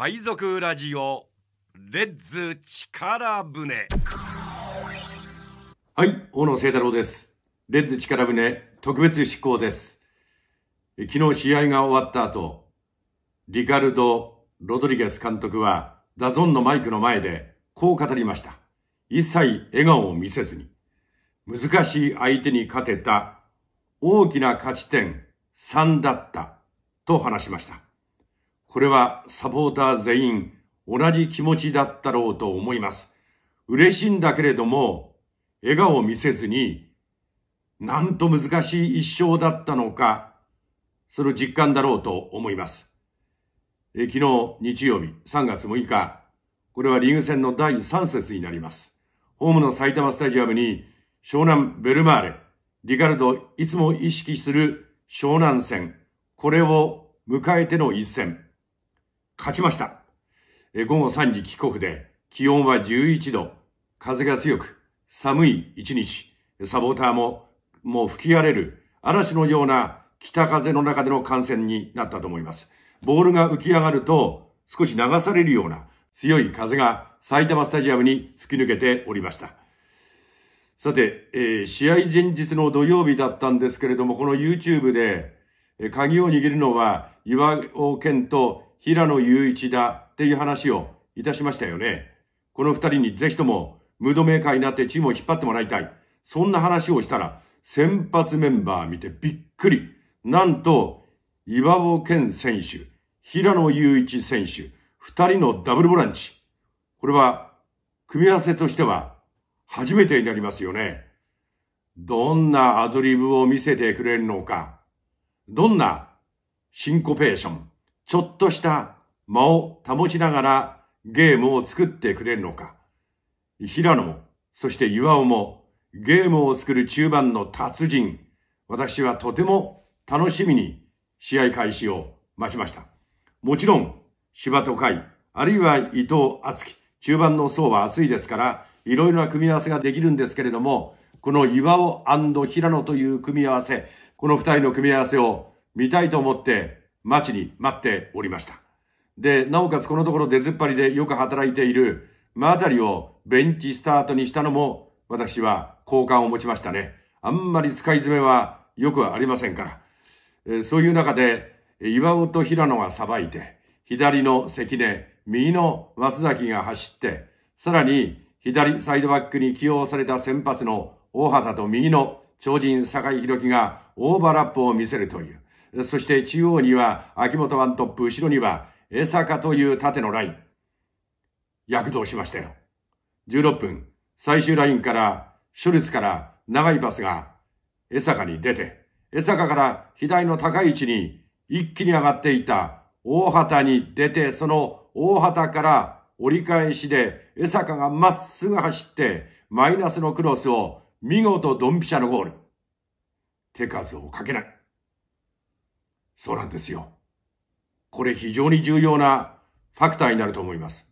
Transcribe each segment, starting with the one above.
海賊ラジオレッズ力船はい大野聖太郎ですレッズ力船特別執行です昨日試合が終わった後リカルド・ロドリゲス監督はダゾンのマイクの前でこう語りました一切笑顔を見せずに難しい相手に勝てた大きな勝ち点3だったと話しましたこれはサポーター全員同じ気持ちだったろうと思います。嬉しいんだけれども、笑顔を見せずに、なんと難しい一生だったのか、その実感だろうと思います。え昨日日曜日3月6日、これはリーグ戦の第3節になります。ホームの埼玉スタジアムに湘南ベルマーレ、リカルドいつも意識する湘南戦、これを迎えての一戦。勝ちました。午後3時キックオフで気温は11度、風が強く寒い一日、サポーターももう吹き荒れる嵐のような北風の中での観戦になったと思います。ボールが浮き上がると少し流されるような強い風が埼玉スタジアムに吹き抜けておりました。さて、えー、試合前日の土曜日だったんですけれども、この YouTube で、えー、鍵を握るのは岩尾健と平野雄一だっていう話をいたしましたよね。この二人にぜひともムードメーカーになってチームを引っ張ってもらいたい。そんな話をしたら、先発メンバー見てびっくり。なんと、岩尾健選手、平野雄一選手、二人のダブルボランチ。これは、組み合わせとしては、初めてになりますよね。どんなアドリブを見せてくれるのか。どんなシンコペーション、ちょっとした間を保ちながらゲームを作ってくれるのか。平野も、そして岩尾も、ゲームを作る中盤の達人。私はとても楽しみに試合開始を待ちました。もちろん、芝都海、あるいは伊藤敦樹、中盤の層は厚いですから、いろいろな組み合わせができるんですけれども、この岩尾平野という組み合わせ、この二人の組み合わせを見たいと思って待ちに待っておりました。で、なおかつこのところ出ずっぱりでよく働いている、まあたりをベンチスタートにしたのも、私は好感を持ちましたね。あんまり使い詰めはよくありませんから。えー、そういう中で、岩尾と平野がさばいて、左の関根、右の増崎が走って、さらに左サイドバックに起用された先発の大畑と右の超人酒井宏樹がオーバーラップを見せるという。そして中央には秋元ワントップ、後ろには江坂という縦のライン。躍動しましたよ。16分、最終ラインから、ショルツから長いパスが江坂に出て、江坂から左の高い位置に一気に上がっていた大畑に出て、その大畑から折り返しで江坂がまっすぐ走って、マイナスのクロスを見事ドンピシャのゴール。手数をかけない。そうなんですよ。これ非常に重要なファクターになると思います。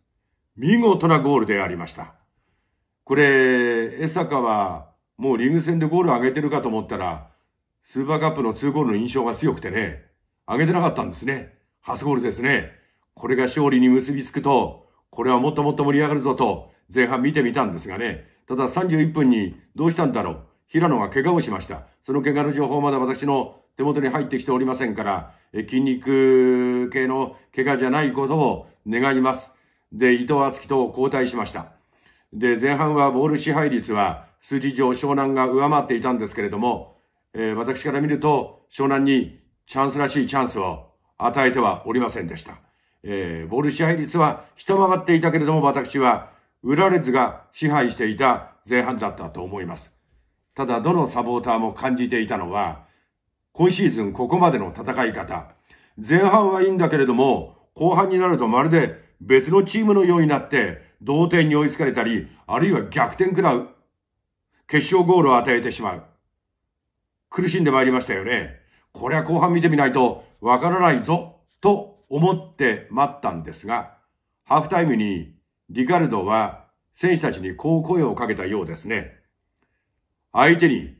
見事なゴールでありました。これ、江坂はもうリーグ戦でゴールを上げてるかと思ったら、スーパーカップの2ゴールの印象が強くてね、上げてなかったんですね。初ゴールですね。これが勝利に結びつくと、これはもっともっと盛り上がるぞと、前半見てみたんですがね、ただ31分にどうしたんだろう。平野が怪我をしました。その怪我の情報まだ私の手元に入ってきておりませんから、え筋肉系の怪我じゃないことを願います。で、伊藤敦樹と交代しました。で、前半はボール支配率は数字上湘南が上回っていたんですけれども、えー、私から見ると湘南にチャンスらしいチャンスを与えてはおりませんでした。えー、ボール支配率は下回っていたけれども私は裏列が支配していた前半だったと思います。ただどのサポーターも感じていたのは、今シーズンここまでの戦い方。前半はいいんだけれども、後半になるとまるで別のチームのようになって、同点に追いつかれたり、あるいは逆転食らう。決勝ゴールを与えてしまう。苦しんでまいりましたよね。これは後半見てみないとわからないぞ、と思って待ったんですが、ハーフタイムにリカルドは選手たちにこう声をかけたようですね。相手に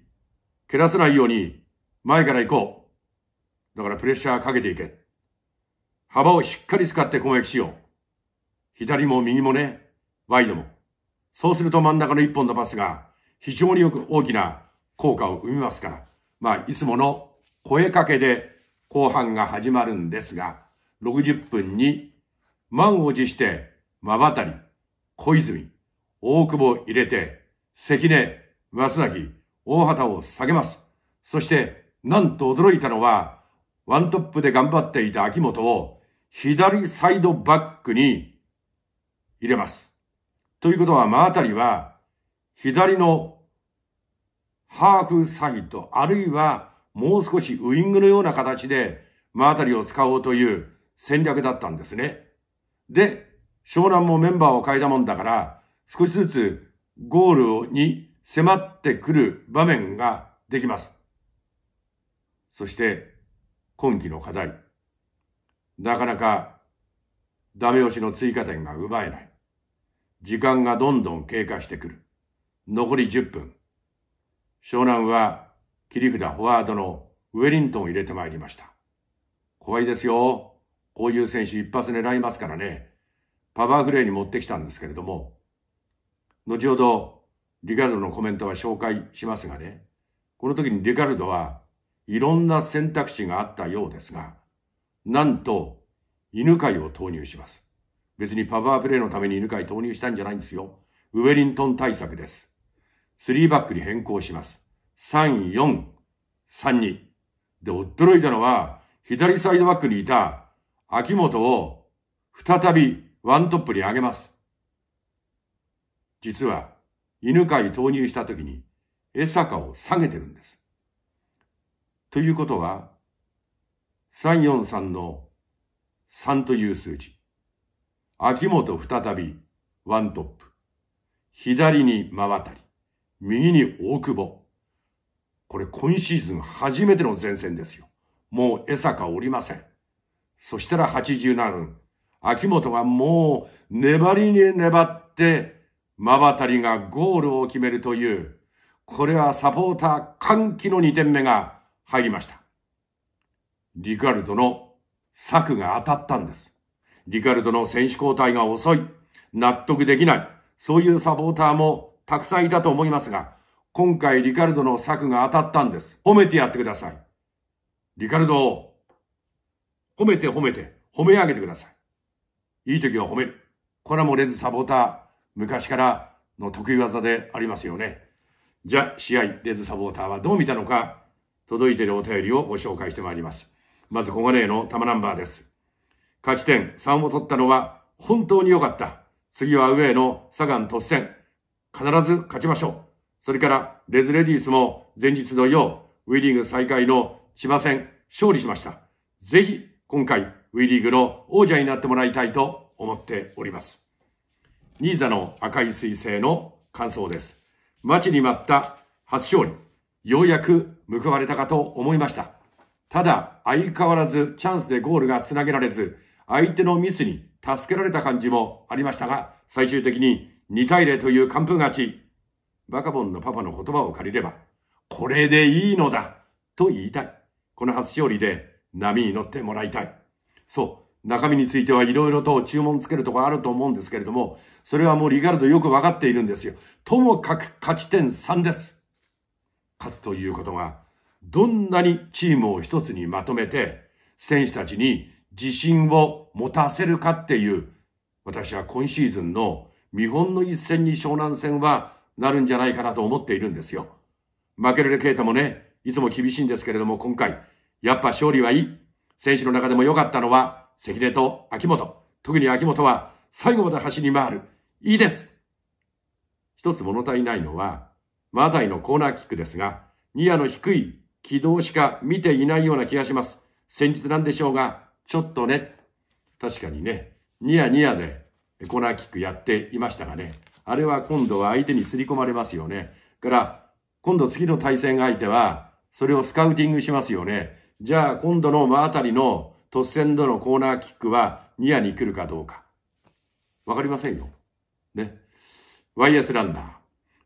蹴らせないように前から行こう。だからプレッシャーかけていけ。幅をしっかり使って攻撃しよう。左も右もね、ワイドも。そうすると真ん中の一本のパスが非常によく大きな効果を生みますから。まあ、いつもの声かけで後半が始まるんですが、60分に満を持して真渡り、小泉、大久保入れて、関根、松崎、大畑を下げます。そして、なんと驚いたのは、ワントップで頑張っていた秋元を左サイドバックに入れます。ということは、真あたりは、左のハーフサイド、あるいはもう少しウイングのような形で、真あたりを使おうという戦略だったんですね。で、湘南もメンバーを変えたもんだから、少しずつゴールに迫ってくる場面ができます。そして今期の課題。なかなかダメ押しの追加点が奪えない。時間がどんどん経過してくる。残り10分。湘南は切り札フォワードのウェリントンを入れてまいりました。怖いですよ。こういう選手一発狙いますからね。パワーグレーに持ってきたんですけれども。後ほど、リカルドのコメントは紹介しますがね。この時にリカルドは、いろんな選択肢があったようですが、なんと、犬飼を投入します。別にパワープレイのために犬飼投入したんじゃないんですよ。ウェリントン対策です。3バックに変更します。3、4、3、2。で、驚いたのは、左サイドバックにいた秋元を再びワントップに上げます。実は、犬飼投入した時に江坂を下げてるんです。ということは、343の3という数字。秋元再びワントップ。左に真渡り。右に大久保。これ今シーズン初めての前線ですよ。もう江坂おりません。そしたら87分。秋元がもう粘りに粘って、ま渡たりがゴールを決めるという、これはサポーター歓喜の2点目が入りました。リカルドの策が当たったんです。リカルドの選手交代が遅い。納得できない。そういうサポーターもたくさんいたと思いますが、今回リカルドの策が当たったんです。褒めてやってください。リカルドを褒めて褒めて、褒め上げてください。いい時は褒める。これはもうレズサポーター、昔からの得意技でありますよね。じゃあ、試合、レズサポーターはどう見たのか、届いているお便りをご紹介してまいります。まず、小金井の玉ナンバーです。勝ち点3を取ったのは本当に良かった。次は上のサガン突戦。必ず勝ちましょう。それから、レズレディースも前日のよう、ウィリーグ再開の千葉戦、勝利しました。ぜひ、今回、ウィリーグの王者になってもらいたいと思っております。ニーザの赤い彗星の感想です。待ちに待った初勝利。ようやく報われたかと思いました。ただ、相変わらずチャンスでゴールが繋げられず、相手のミスに助けられた感じもありましたが、最終的に2対0という完封勝ち。バカボンのパパの言葉を借りれば、これでいいのだと言いたい。この初勝利で波に乗ってもらいたい。そう、中身についてはいろいろと注文つけるとこあると思うんですけれども、それはもうリガルドよくわかっているんですよ。ともかく勝ち点3です。勝つということが、どんなにチームを一つにまとめて、選手たちに自信を持たせるかっていう、私は今シーズンの見本の一戦に湘南戦はなるんじゃないかなと思っているんですよ。負けるケイタもね、いつも厳しいんですけれども、今回、やっぱ勝利はいい。選手の中でも良かったのは、関根と秋元。特に秋元は最後まで走り回る。いいです。一つ物足りないのは、タイのコーナーキックですが、ニアの低い軌道しか見ていないような気がします。先日なんでしょうが、ちょっとね、確かにね、ニヤニヤでコーナーキックやっていましたがね、あれは今度は相手に刷り込まれますよね。から、今度次の対戦相手は、それをスカウティングしますよね。じゃあ今度の真あたりの突戦でのコーナーキックはニアに来るかどうか。わかりませんよ。ね。YS ランナー。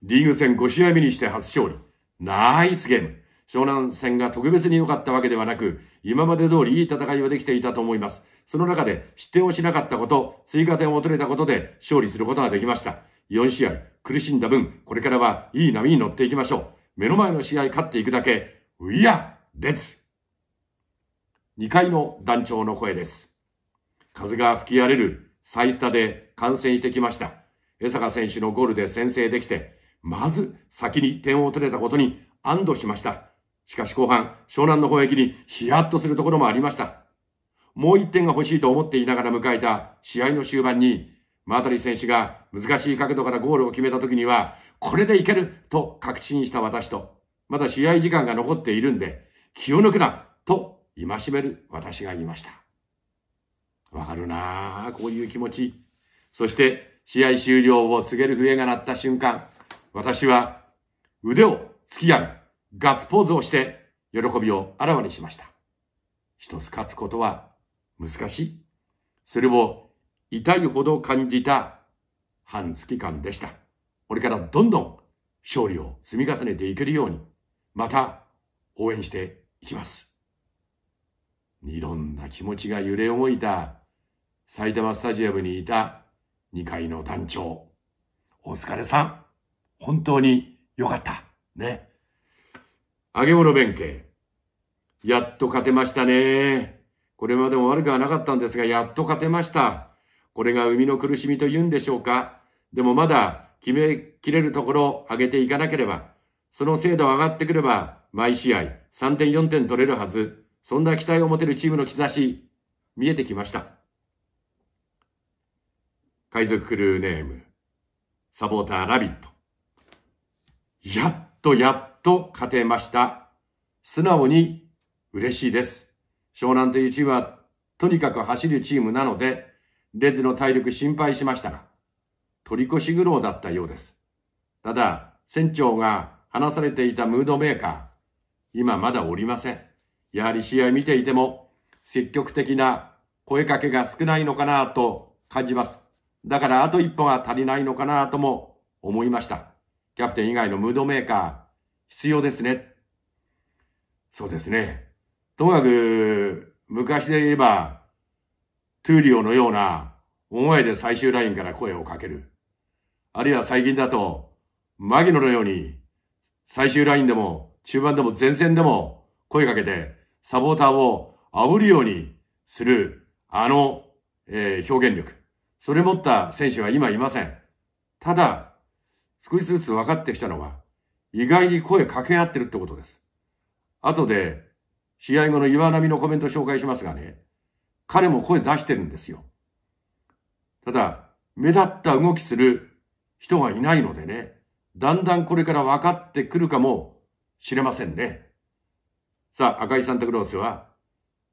リーグ戦5試合目にして初勝利。ナイスゲーム。湘南戦が特別に良かったわけではなく、今まで通りいい戦いはできていたと思います。その中で失点をしなかったこと、追加点を取れたことで勝利することができました。4試合、苦しんだ分、これからはいい波に乗っていきましょう。目の前の試合勝っていくだけ、ウィア、レッツ !2 階の団長の声です。風が吹き荒れる、サイスタで観戦してきました。江坂選手のゴールで先制できて、まず先に点を取れたことに安堵しました。しかし後半、湘南の攻撃にヒヤッとするところもありました。もう1点が欲しいと思っていながら迎えた試合の終盤に、マタリ選手が難しい角度からゴールを決めた時には、これでいけると確信した私と、まだ試合時間が残っているんで、気を抜くなと戒める私がいました。わかるなあこういう気持ち。そして、試合終了を告げる笛が鳴った瞬間、私は腕を突き上げ、ガッツポーズをして喜びをあらわにしました。一つ勝つことは難しい。それを痛いほど感じた半月間でした。これからどんどん勝利を積み重ねていけるように、また応援していきます。いろんな気持ちが揺れ動いた埼玉スタジアムにいた2階の団長、お疲れさん。本当によかった。ね。揚げ物弁慶。やっと勝てましたね。これまでも悪くはなかったんですが、やっと勝てました。これが生みの苦しみと言うんでしょうか。でもまだ決めきれるところを上げていかなければ、その精度上がってくれば、毎試合3点4点取れるはず、そんな期待を持てるチームの兆し、見えてきました。海賊クルーネーム、サポーターラビット。やっとやっと勝てました。素直に嬉しいです。湘南というチームはとにかく走るチームなので、レズの体力心配しましたが、取り越し苦労だったようです。ただ、船長が話されていたムードメーカー、今まだおりません。やはり試合見ていても、積極的な声かけが少ないのかなと感じます。だからあと一歩が足りないのかなとも思いました。キャプテン以外のムードメーカー、必要ですね。そうですね。ともかく、昔で言えば、トゥーリオのような、大声で最終ラインから声をかける。あるいは最近だと、マギノのように、最終ラインでも、中盤でも前線でも、声かけて、サポーターを煽るようにする、あの、えー、表現力。それ持った選手は今いません。ただ、少しずつ分かってきたのは、意外に声掛け合ってるってことです。後で、試合後の岩波のコメント紹介しますがね、彼も声出してるんですよ。ただ、目立った動きする人がいないのでね、だんだんこれから分かってくるかもしれませんね。さあ、赤井サンタクロースは、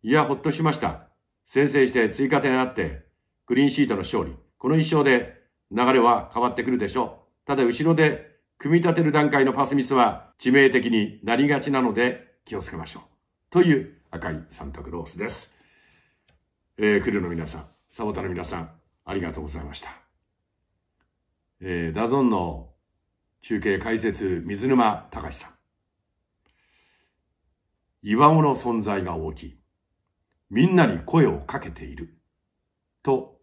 いや、ほっとしました。先制して追加点あって、グリーンシートの勝利。この一勝で流れは変わってくるでしょう。ただ後ろで組み立てる段階のパスミスは致命的になりがちなので気をつけましょう。という赤いサンタクロースです。えー、クルの皆さん、サボタの皆さん、ありがとうございました。えー、ダゾンの中継解説、水沼隆さん。岩尾の存在が大きい。みんなに声をかけている。と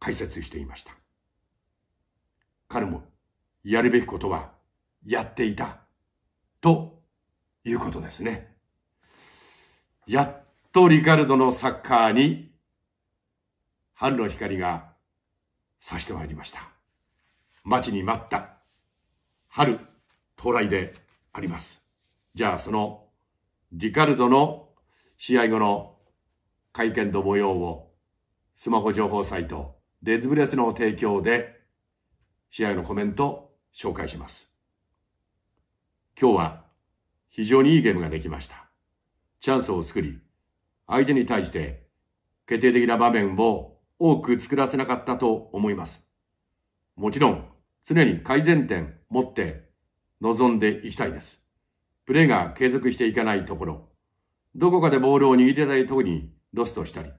解説していました。彼もやるべきことはやっていた。ということですね。やっとリカルドのサッカーに春の光が差してまいりました。待ちに待った春到来であります。じゃあそのリカルドの試合後の会見の模様をスマホ情報サイトレズブレスの提供で試合のコメント紹介します。今日は非常にいいゲームができました。チャンスを作り、相手に対して決定的な場面を多く作らせなかったと思います。もちろん、常に改善点持って臨んでいきたいです。プレーが継続していかないところ、どこかでボールを握れないところにロストしたり、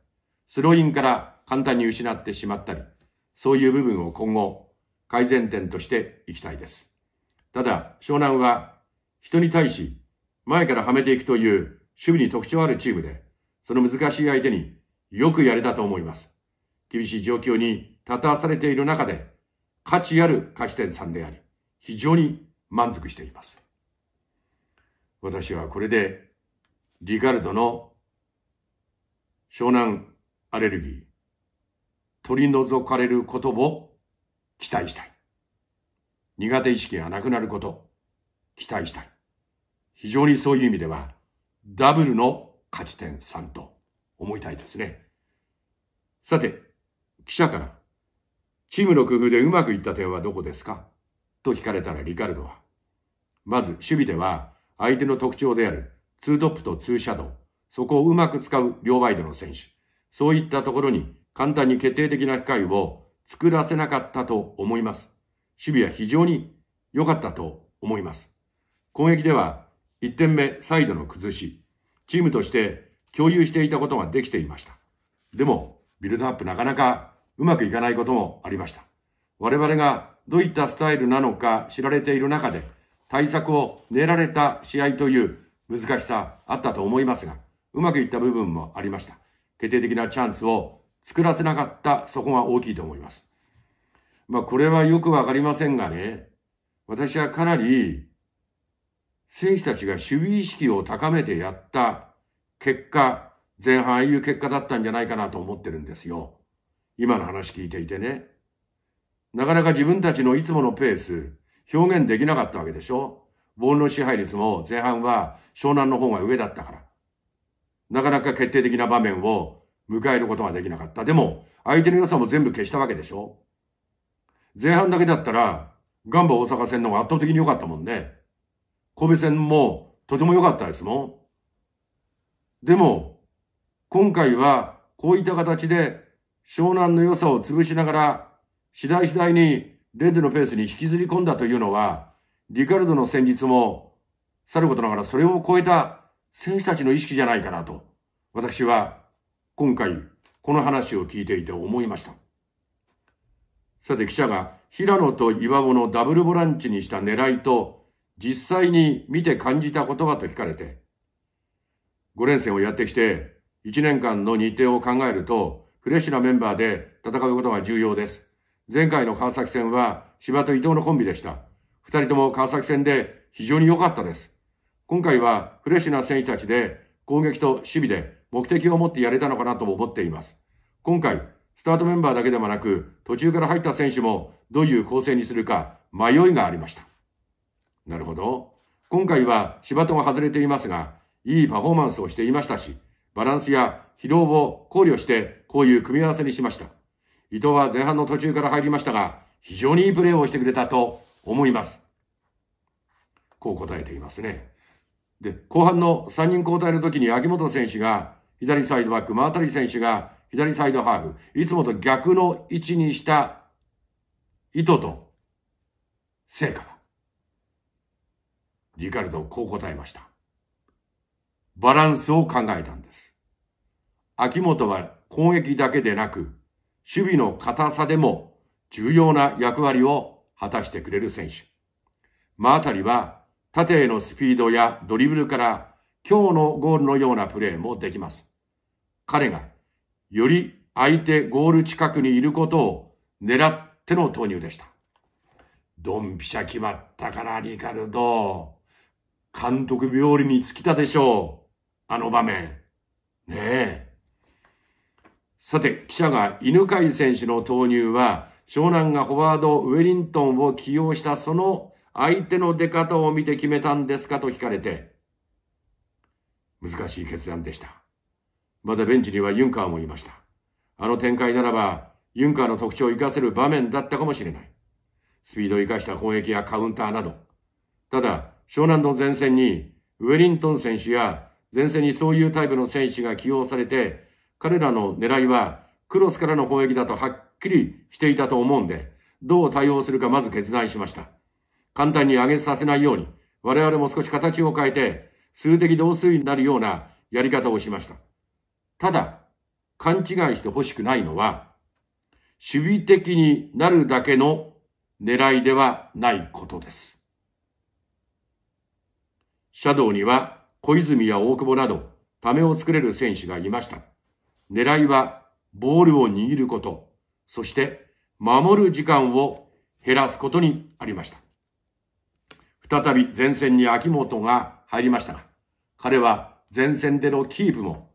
スローインから簡単に失ってしまったり、そういう部分を今後改善点としていきたいです。ただ、湘南は人に対し前からはめていくという守備に特徴あるチームで、その難しい相手によくやれたと思います。厳しい状況に立たされている中で、価値ある勝ち点3であり、非常に満足しています。私はこれで、リガルドの湘南アレルギー、取り除かれることも期待したい。苦手意識がなくなること、期待したい。非常にそういう意味では、ダブルの勝ち点3と思いたいですね。さて、記者から、チームの工夫でうまくいった点はどこですかと聞かれたらリカルドは、まず守備では相手の特徴であるツートップとツーシャドウ、そこをうまく使う両ワイドの選手、そういったところに簡単に決定的な機会を作らせなかったと思います。守備は非常に良かったと思います。攻撃では1点目サイドの崩し、チームとして共有していたことができていました。でも、ビルドアップなかなかうまくいかないこともありました。我々がどういったスタイルなのか知られている中で、対策を練られた試合という難しさあったと思いますが、うまくいった部分もありました。決定的なチャンスを作らせなかった、そこが大きいと思います。まあ、これはよくわかりませんがね、私はかなり、選手たちが守備意識を高めてやった結果、前半ああいう結果だったんじゃないかなと思ってるんですよ。今の話聞いていてね。なかなか自分たちのいつものペース、表現できなかったわけでしょボールの支配率も前半は湘南の方が上だったから。なかなか決定的な場面を迎えることができなかった。でも、相手の良さも全部消したわけでしょ前半だけだったら、ガンバ大阪戦の方が圧倒的に良かったもんね。神戸戦もとても良かったですもん。でも、今回はこういった形で湘南の良さを潰しながら、次第次第にレズのペースに引きずり込んだというのは、リカルドの戦術も、さることながらそれを超えた選手たちの意識じゃないかなと、私は今回、この話を聞いていて思いました。さて記者が平野と岩尾のダブルボランチにした狙いと実際に見て感じた言葉と聞かれて、5連戦をやってきて1年間の日程を考えるとフレッシュなメンバーで戦うことが重要です。前回の川崎戦は芝と伊藤のコンビでした。2人とも川崎戦で非常に良かったです。今回はフレッシュな選手たちで攻撃と守備で目的を持ってやれたのかなとも思っています。今回、スタートメンバーだけでもなく、途中から入った選手もどういう構成にするか迷いがありました。なるほど。今回は芝とが外れていますが、いいパフォーマンスをしていましたし、バランスや疲労を考慮してこういう組み合わせにしました。伊藤は前半の途中から入りましたが、非常にいいプレーをしてくれたと思います。こう答えていますね。で、後半の3人交代の時に秋元選手が左サイドバック、真リ選手が左サイドハーフ、いつもと逆の位置にした意図と成果だ。リカルド、こう答えました。バランスを考えたんです。秋元は攻撃だけでなく、守備の硬さでも重要な役割を果たしてくれる選手。真あたりは縦へのスピードやドリブルから今日のゴールのようなプレーもできます。彼がより相手ゴール近くにいることを狙っての投入でした。ドンピシャ決まったから、リカルド。監督病理に尽きたでしょう。あの場面。ねえ。さて、記者が犬飼選手の投入は、湘南がフォワードウェリントンを起用したその相手の出方を見て決めたんですかと聞かれて、難しい決断でした。まだベンチにはユンカーもいました。あの展開ならば、ユンカーの特徴を生かせる場面だったかもしれない。スピードを生かした攻撃やカウンターなど。ただ、湘南の前線に、ウェリントン選手や前線にそういうタイプの選手が起用されて、彼らの狙いはクロスからの攻撃だとはっきりしていたと思うんで、どう対応するかまず決断しました。簡単に上げさせないように、我々も少し形を変えて、数的同数になるようなやり方をしました。ただ、勘違いして欲しくないのは、守備的になるだけの狙いではないことです。シャドウには小泉や大久保など、ためを作れる選手がいました。狙いは、ボールを握ること、そして守る時間を減らすことにありました。再び前線に秋元が入りましたが、彼は前線でのキープも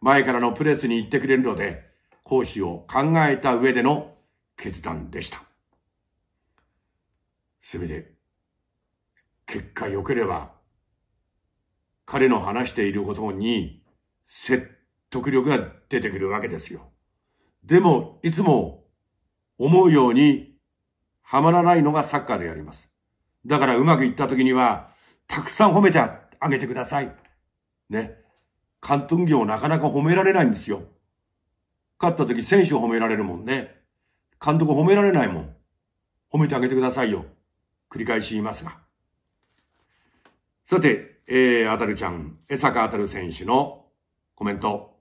前からのプレスに行ってくれるので、講師を考えた上での決断でした。せめて、結果良ければ、彼の話していることに説得力が出てくるわけですよ。でも、いつも思うようにはまらないのがサッカーであります。だからうまくいった時には、たくさん褒めてあげてください。ね。監督業なかなか褒められないんですよ。勝った時選手を褒められるもんね。監督褒められないもん。褒めてあげてくださいよ。繰り返し言いますが。さて、えー、あたるちゃん、江坂あたる選手のコメント。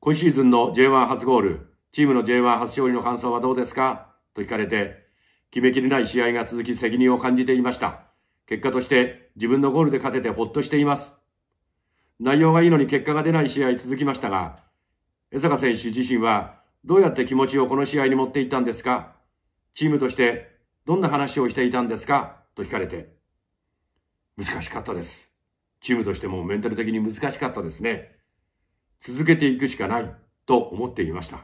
今シーズンの J1 初ゴール、チームの J1 初勝利の感想はどうですかと聞かれて、決めきれない試合が続き責任を感じていました。結果として自分のゴールで勝ててほっとしています。内容がいいのに結果が出ない試合続きましたが、江坂選手自身はどうやって気持ちをこの試合に持っていったんですかチームとしてどんな話をしていたんですかと聞かれて、難しかったです。チームとしてもメンタル的に難しかったですね。続けていくしかないと思っていました。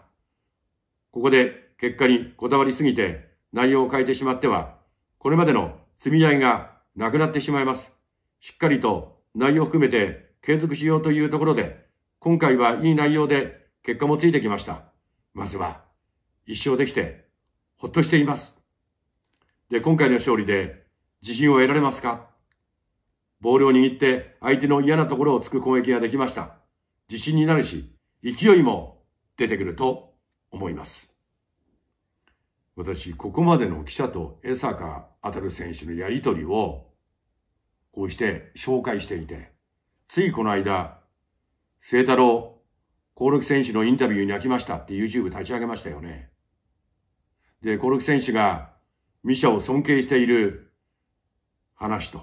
ここで結果にこだわりすぎて内容を変えてしまっては、これまでの積み合いがなくなってしまいます。しっかりと内容を含めて継続しようというところで、今回はいい内容で結果もついてきました。まずは、一生できて、ほっとしています。で、今回の勝利で自信を得られますかボールを握って相手の嫌なところを突く攻撃ができました。自信になるし、勢いも出てくると思います。私、ここまでの記者と江坂当たる選手のやりとりを、こうして紹介していて、ついこの間、聖太郎、興梠選手のインタビューに飽きましたって YouTube 立ち上げましたよね。で、興梠選手が、ミシャを尊敬している話と、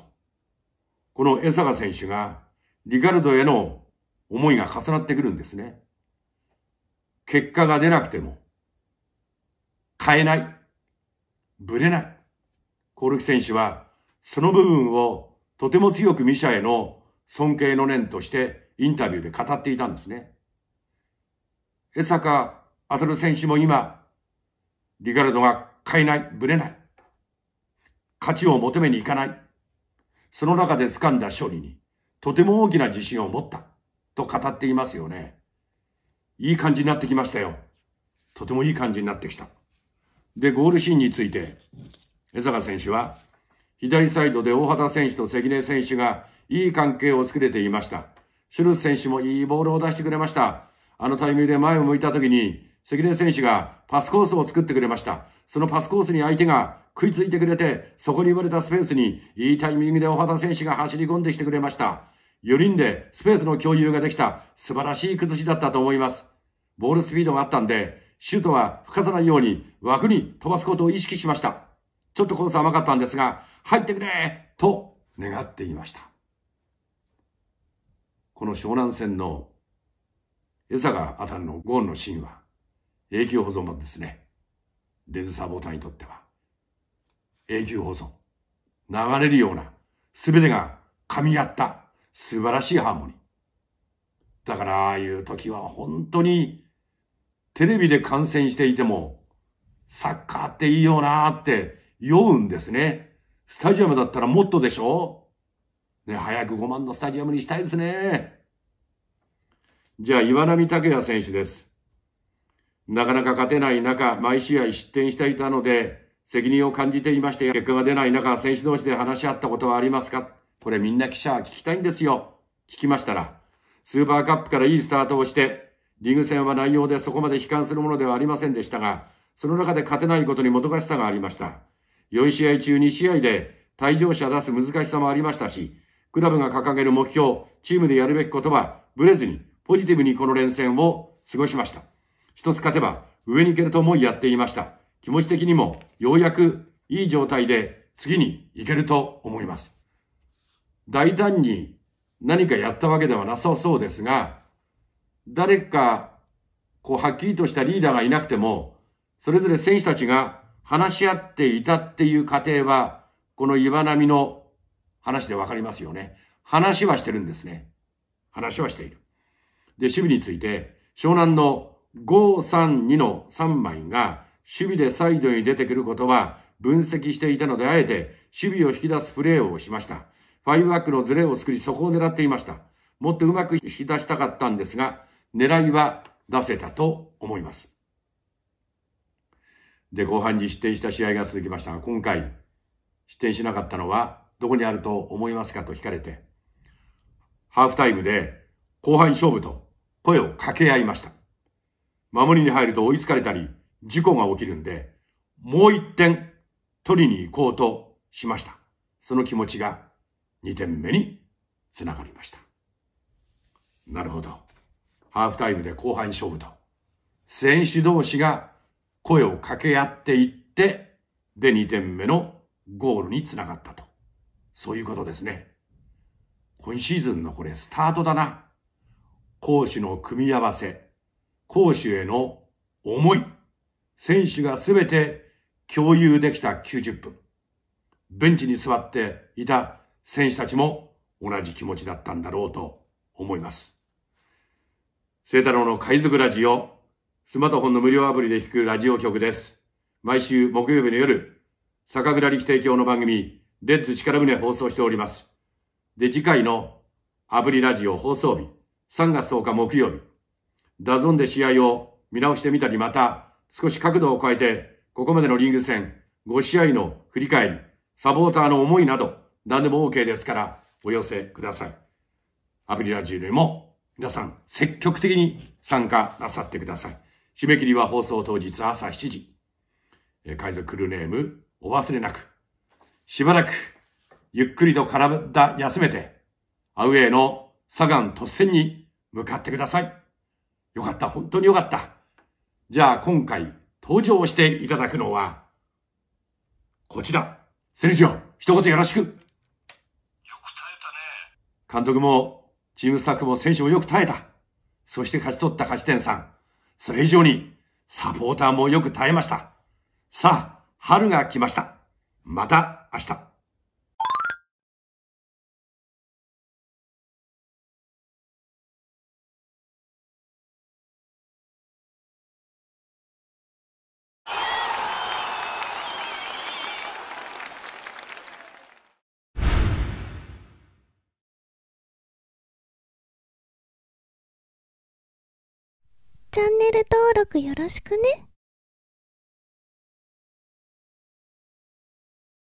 この江坂選手が、リカルドへの思いが重なってくるんですね。結果が出なくても、変えない、ぶれない。コルキ選手は、その部分をとても強くミシャへの尊敬の念としてインタビューで語っていたんですね。江坂たる選手も今、リガルドが変えない、ぶれない。価値を求めに行かない。その中で掴んだ勝利に、とても大きな自信を持った、と語っていますよね。いい感じになってきましたよ。とてもいい感じになってきた。で、ゴールシーンについて、江坂選手は、左サイドで大畑選手と関根選手がいい関係を作れていました。シュルス選手もいいボールを出してくれました。あのタイミングで前を向いた時に、関根選手がパスコースを作ってくれました。そのパスコースに相手が食いついてくれて、そこに生まれたスペースに、いいタイミングで小畑選手が走り込んできてくれました。4人でスペースの共有ができた素晴らしい崩しだったと思います。ボールスピードがあったんで、シュートは吹かさないように枠に飛ばすことを意識しました。ちょっとコース甘かったんですが、入ってくれと願っていました。この湘南戦の江坂あたりのゴーンのシーンは永久保存版ですね。レズサボターにとっては永久保存。流れるような全てが噛み合った素晴らしいハーモニー。だからああいう時は本当にテレビで観戦していてもサッカーっていいよなーって酔うんですね。スタジアムだったらもっとでしょね、早く5万のスタジアムにしたいですね。じゃあ、岩波拓也選手です。なかなか勝てない中、毎試合失点していたので、責任を感じていまして、結果が出ない中、選手同士で話し合ったことはありますかこれみんな記者は聞きたいんですよ。聞きましたら、スーパーカップからいいスタートをして、リーグ戦は内容でそこまで悲観するものではありませんでしたが、その中で勝てないことにもどかしさがありました。4試合中2試合で退場者出す難しさもありましたし、クラブが掲げる目標、チームでやるべきことは、ブレずに、ポジティブにこの連戦を過ごしました。一つ勝てば、上に行けると思いやっていました。気持ち的にも、ようやくいい状態で、次に行けると思います。大胆に何かやったわけではなさそうですが、誰か、こう、はっきりとしたリーダーがいなくても、それぞれ選手たちが話し合っていたっていう過程は、この岩波の話でわかりますよね。話はしてるんですね。話はしている。で、守備について、湘南の532の3枚が守備でサイドに出てくることは分析していたので、あえて守備を引き出すプレーをしました。ファイブワークのズレを作り、そこを狙っていました。もっとうまく引き出したかったんですが、狙いは出せたと思います。で、後半に失点した試合が続きましたが、今回、失点しなかったのはどこにあると思いますかと聞かれて、ハーフタイムで後半勝負と声を掛け合いました。守りに入ると追いつかれたり、事故が起きるんで、もう一点取りに行こうとしました。その気持ちが2点目につながりました。なるほど。ハーフタイムで後半勝負と、選手同士が声を掛け合っていって、で2点目のゴールにつながったと。そういうことですね。今シーズンのこれスタートだな。攻守の組み合わせ、攻守への思い、選手が全て共有できた90分。ベンチに座っていた選手たちも同じ気持ちだったんだろうと思います。聖太郎の海賊ラジオ、スマートフォンの無料アプリで聴くラジオ局です。毎週木曜日の夜、酒蔵力提供の番組、レッツ力船放送しております。で、次回のアブリラジオ放送日、3月10日木曜日、ダゾンで試合を見直してみたり、また少し角度を変えて、ここまでのリーグ戦、5試合の振り返り、サポーターの思いなど、何でも OK ですから、お寄せください。アブリラジオでも、皆さん、積極的に参加なさってください。締め切りは放送当日朝7時。海賊クルーネーム、お忘れなく。しばらく、ゆっくりと体休めて、アウェイのサガン突戦に向かってください。よかった、本当によかった。じゃあ今回登場していただくのは、こちら。セルジオ、一言よろしく。よく耐えたね。監督も、チームスタッフも選手もよく耐えた。そして勝ち取った勝ち点3。それ以上に、サポーターもよく耐えました。さあ、春が来ました。また明日。チャンネル登録よろしくね。